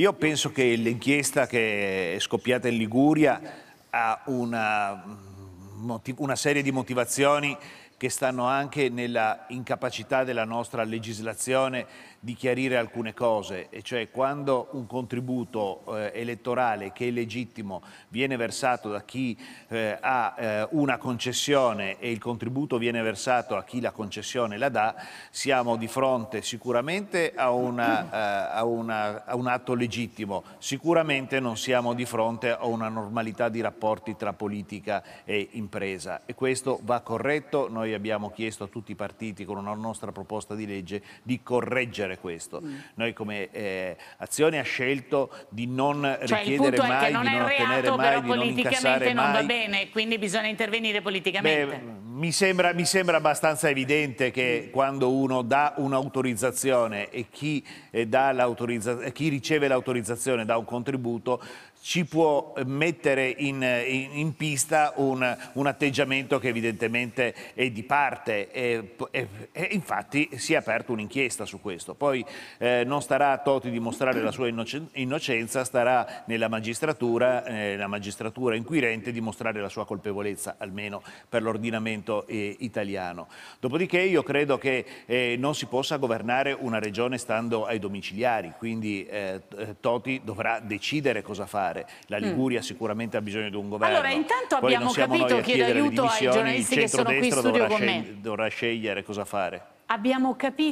Io penso che l'inchiesta che è scoppiata in Liguria ha una, una serie di motivazioni che stanno anche nella incapacità della nostra legislazione di chiarire alcune cose, e cioè quando un contributo eh, elettorale che è legittimo viene versato da chi eh, ha eh, una concessione e il contributo viene versato a chi la concessione la dà, siamo di fronte sicuramente a, una, eh, a, una, a un atto legittimo, sicuramente non siamo di fronte a una normalità di rapporti tra politica e impresa e questo va corretto. Noi noi abbiamo chiesto a tutti i partiti con una nostra proposta di legge di correggere questo. Mm. Noi come eh, Azione ha scelto di non cioè, richiedere mai, non di non reato, ottenere mai, di non incassare non va bene, quindi bisogna intervenire politicamente. Beh, mi sembra, mi sembra, abbastanza evidente che quando uno dà un'autorizzazione e chi, eh, chi riceve l'autorizzazione dà un contributo, ci può mettere in, in, in pista un, un, atteggiamento che evidentemente è di parte e, e, e infatti si è aperta un'inchiesta su questo. Poi eh, non starà a Toti dimostrare la sua innocenza, starà nella magistratura, eh, la magistratura inquirente dimostrare la sua colpevolezza, almeno per l'ordinamento Parlamento eh, italiano. Dopodiché io credo che eh, non si possa governare una regione stando ai domiciliari, quindi eh, eh Toti dovrà decidere cosa fare. La mm. Liguria mm. sicuramente ha bisogno di un governo. Allora intanto Poi abbiamo capito, chiedo aiuto ai giornalisti che sono qui in studio con me. Dovrà scegliere cosa fare. Abbiamo capito.